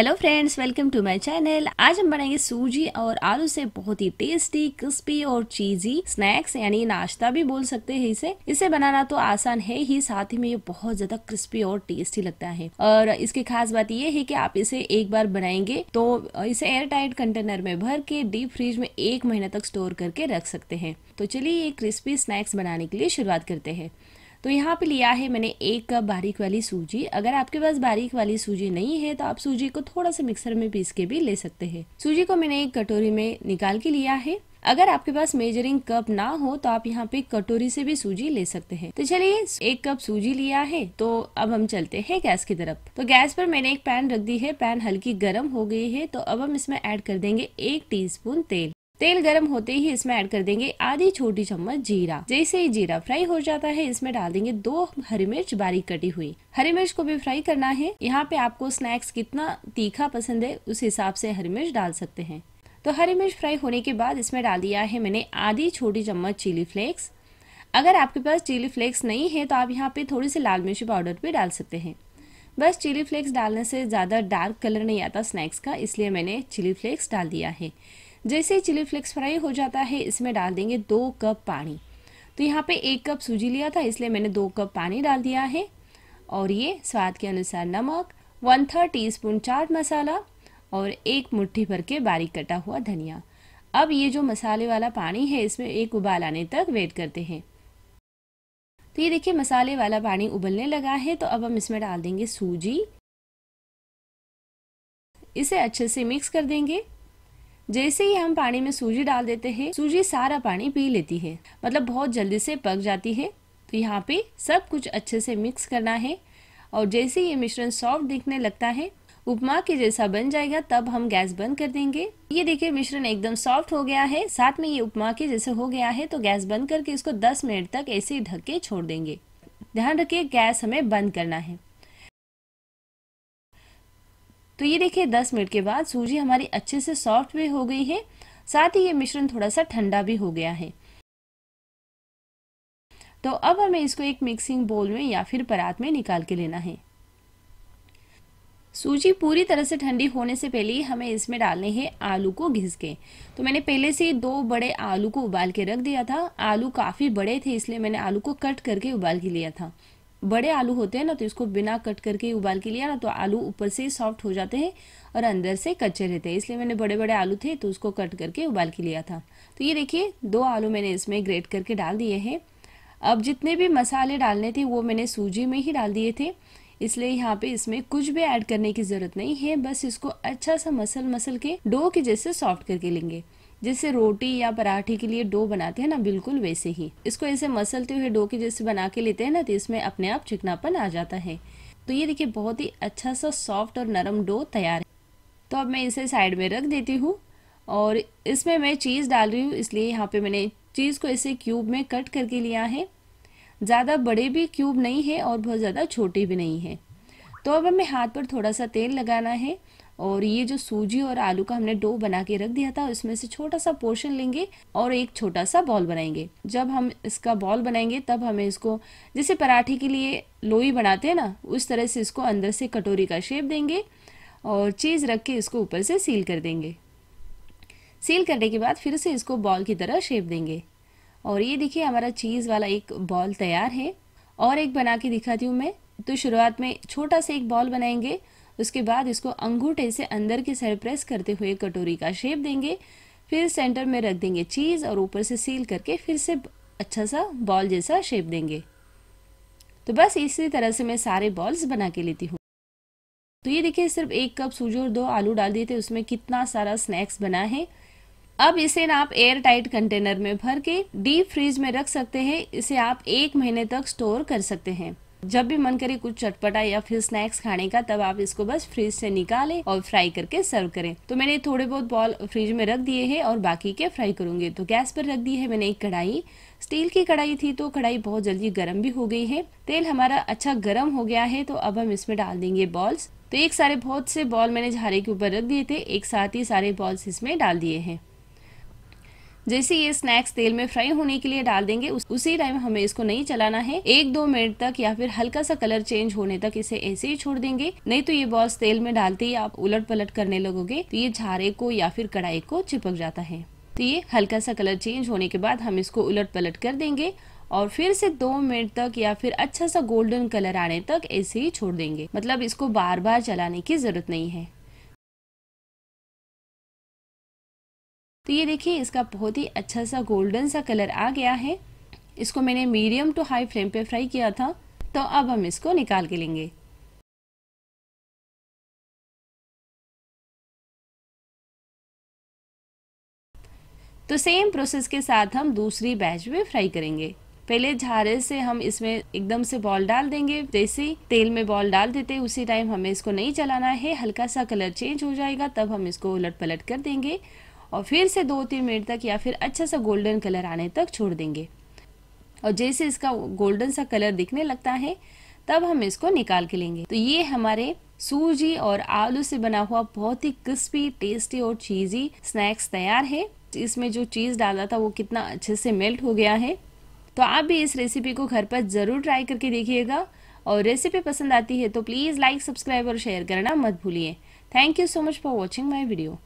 hello friends welcome to my channel आज हम बनाएंगे सूजी और आलू से बहुत ही टेस्टी क्रिस्पी और चीजी स्नैक्स यानी नाश्ता भी बोल सकते हैं इसे इसे बनाना तो आसान है ही साथ ही में ये बहुत ज्यादा क्रिस्पी और टेस्टी लगता है और इसकी खास बात ये है कि आप इसे एक बार बनाएंगे तो इसे एयर टाइट कंटेनर में भर के डीप फ्रिज में एक महीना तक स्टोर करके रख सकते हैं तो चलिए ये क्रिस्पी स्नैक्स बनाने के लिए शुरुआत करते हैं तो यहाँ पे लिया है मैंने एक कप बारीक वाली सूजी अगर आपके पास बारीक वाली सूजी नहीं है तो आप सूजी को थोड़ा सा मिक्सर में पीस के भी ले सकते हैं सूजी को मैंने एक कटोरी में निकाल के लिया है अगर आपके पास मेजरिंग कप ना हो तो आप यहाँ पे कटोरी से भी सूजी ले सकते हैं तो चलिए एक कप सूजी लिया है तो अब हम चलते हैं गैस की तरफ तो गैस पर मैंने एक पैन रख दी है पैन हल्की गर्म हो गई है तो अब हम इसमें ऐड कर देंगे एक टीस्पून तेल तेल गर्म होते ही इसमें ऐड कर देंगे आधी छोटी चम्मच जीरा जैसे ही जीरा फ्राई हो जाता है इसमें डाल देंगे दो हरी मिर्च बारीक कटी हुई हरी मिर्च को भी फ्राई करना है यहाँ पे आपको स्नैक्स कितना तीखा पसंद है उस हिसाब से हरी मिर्च डाल सकते हैं तो हरी मिर्च फ्राई होने के बाद इसमें डाल दिया है मैंने आधी छोटी चम्मच चिली फ्लेक्स अगर आपके पास चिली फ्लेक्स नहीं है तो आप यहाँ पे थोड़ी सी लाल मिर्ची पाउडर भी डाल सकते हैं बस चिली फ्लेक्स डालने से ज़्यादा डार्क कलर नहीं आता स्नैक्स का इसलिए मैंने चिली फ्लेक्स डाल दिया है जैसे ही चिली फ्लेक्स फ्राई हो जाता है इसमें डाल देंगे दो कप पानी तो यहाँ पे एक कप सूजी लिया था इसलिए मैंने दो कप पानी डाल दिया है और ये स्वाद के अनुसार नमक one third teaspoon chaat masala और एक मुट्ठी भर के बारीक कटा हुआ धनिया अब ये जो मसाले वाला पानी है इसमें एक उबाल आने तक वेट करते हैं तो ये देखिए मसाले वाला पानी उबलने लगा है तो अब हम इसमें डाल देंगे सूजी इसे अच्छे से मिक्स कर देंगे जैसे ही हम पानी में सूजी डाल देते हैं सूजी सारा पानी पी लेती है मतलब बहुत जल्दी से पक जाती है तो यहाँ पे सब कुछ अच्छे से मिक्स करना है और जैसे ये मिश्रण सॉफ्ट दिखने लगता है उपमा के जैसा बन जाएगा तब हम गैस बंद कर देंगे ये देखिए मिश्रण एकदम सॉफ्ट हो गया है साथ में ये उपमा के जैसे हो गया है तो गैस बंद करके इसको 10 मिनट तक ऐसे ही ढक के छोड़ देंगे ध्यान रखिए गैस हमें बंद करना है तो ये देखिए दस मिनट के बाद सूजी हमारी अच्छे से सॉफ्ट भी हो गई है साथ ही ये मिश्रण थोड़ा सा ठंडा भी हो गया है तो अब हमें इसको एक मिक्सिंग बोल में या फिर परात में निकाल के लेना है सूजी पूरी तरह से ठंडी होने से पहले ही हमें इसमें डालने हैं आलू को घिस के तो मैंने पहले से दो बड़े आलू को उबाल के रख दिया था आलू काफ़ी बड़े थे इसलिए मैंने आलू को कट करके उबाल के लिया था बड़े आलू होते हैं ना तो इसको बिना कट करके उबाल के लिया ना तो आलू ऊपर से सॉफ्ट हो जाते हैं और अंदर से कच्चे रहते हैं इसलिए मैंने बड़े बड़े आलू थे तो उसको कट करके उबाल के लिया था तो ये देखिए दो आलू मैंने इसमें ग्रेट करके डाल दिए हैं अब जितने भी मसाले डालने थे वो मैंने सूजी में ही डाल दिए थे इसलिए यहाँ पे इसमें कुछ भी ऐड करने की ज़रूरत नहीं है बस इसको अच्छा सा मसल मसल के डो के जैसे सॉफ्ट करके लेंगे जिससे रोटी या पराठे के लिए डो बनाते हैं ना बिल्कुल वैसे ही इसको ऐसे मसलते हुए डो के जैसे बना के लेते हैं ना तो इसमें अपने आप चिकनापन आ जाता है तो ये देखिए बहुत ही अच्छा सा सॉफ्ट और नरम डो तैयार है तो अब मैं इसे साइड में रख देती हूँ और इसमें मैं चीज़ डाल रही हूँ इसलिए यहाँ पे मैंने चीज़ को ऐसे क्यूब में कट करके लिया है ज़्यादा बड़े भी क्यूब नहीं है और बहुत ज़्यादा छोटे भी नहीं है तो अब हमें हाथ पर थोड़ा सा तेल लगाना है और ये जो सूजी और आलू का हमने डो बना के रख दिया था उसमें से छोटा सा पोर्शन लेंगे और एक छोटा सा बॉल बनाएंगे जब हम इसका बॉल बनाएंगे तब हमें इसको जैसे पराठे के लिए लोई बनाते हैं ना उस तरह से इसको अंदर से कटोरी का शेप देंगे और चीज़ रख के इसको ऊपर से सील कर देंगे सील करने के बाद फिर से इसको बॉल की तरह शेप देंगे और ये देखिए हमारा चीज़ वाला एक बॉल तैयार है और एक बना के दिखाती हूँ मैं तो शुरुआत में छोटा सा एक बॉल बनाएंगे उसके बाद इसको अंगूठे से अंदर की साइड प्रेस करते हुए कटोरी का शेप देंगे फिर सेंटर में रख देंगे चीज़ और ऊपर से सील करके फिर से अच्छा सा बॉल जैसा शेप देंगे तो बस इसी तरह से मैं सारे बॉल्स बना के लेती हूँ तो ये देखिए सिर्फ एक कप सूजी और दो आलू डाल दिए थे उसमें कितना सारा स्नैक्स बना है अब इसे ना आप एयर टाइट कंटेनर में भर के डीप फ्रीज में रख सकते हैं इसे आप एक महीने तक स्टोर कर सकते हैं जब भी मन करे कुछ चटपटा या फिर स्नैक्स खाने का तब आप इसको बस फ्रिज से निकालें और फ्राई करके सर्व करें तो मैंने थोड़े बहुत बॉल फ्रिज में रख दिए हैं और बाकी के फ्राई करूंगे तो गैस पर रख दी है मैंने एक कढ़ाई स्टील की कढ़ाई थी तो कढ़ाई बहुत जल्दी गर्म भी हो गई है तेल हमारा अच्छा गर्म हो गया है तो अब हम इसमें डाल देंगे बॉल्स तो एक सारे बहुत से बॉल मैंने झारे के ऊपर रख दिए थे एक साथ ही सारे बॉल्स इसमें डाल दिए हैं जैसे ये स्नैक्स तेल में फ्राई होने के लिए डाल देंगे उसी टाइम हमें इसको नहीं चलाना है एक दो मिनट तक या फिर हल्का सा कलर चेंज होने तक इसे ऐसे ही छोड़ देंगे नहीं तो ये बॉल्स तेल में डालते ही आप उलट पलट करने लगोगे तो ये झारे को या फिर कढ़ाई को चिपक जाता है तो ये हल्का सा कलर चेंज होने के बाद हम इसको उलट पलट कर देंगे और फिर से दो मिनट तक या फिर अच्छा सा गोल्डन कलर आने तक ऐसे ही छोड़ देंगे मतलब इसको बार बार चलाने की जरूरत नहीं है तो ये देखिए इसका बहुत ही अच्छा सा गोल्डन सा कलर आ गया है इसको मैंने मीडियम टू हाई फ्लेम पे फ्राई किया था तो अब हम इसको निकाल के लेंगे तो सेम प्रोसेस के साथ हम दूसरी बैच में फ्राई करेंगे पहले झारे से हम इसमें एकदम से बॉल डाल देंगे जैसे तेल में बॉल डाल देते उसी टाइम हमें इसको नहीं चलाना है हल्का सा कलर चेंज हो जाएगा तब हम इसको उलट पलट कर देंगे और फिर से दो तीन मिनट तक या फिर अच्छा सा गोल्डन कलर आने तक छोड़ देंगे और जैसे इसका गोल्डन सा कलर दिखने लगता है तब हम इसको निकाल के लेंगे तो ये हमारे सूजी और आलू से बना हुआ बहुत ही क्रिस्पी टेस्टी और चीज़ी स्नैक्स तैयार है इसमें जो चीज़ डाला था वो कितना अच्छे से मेल्ट हो गया है तो आप भी इस रेसिपी को घर पर ज़रूर ट्राई करके देखिएगा और रेसिपी पसंद आती है तो प्लीज़ लाइक सब्सक्राइब और शेयर करना मत भूलिए thank you so much for watching my video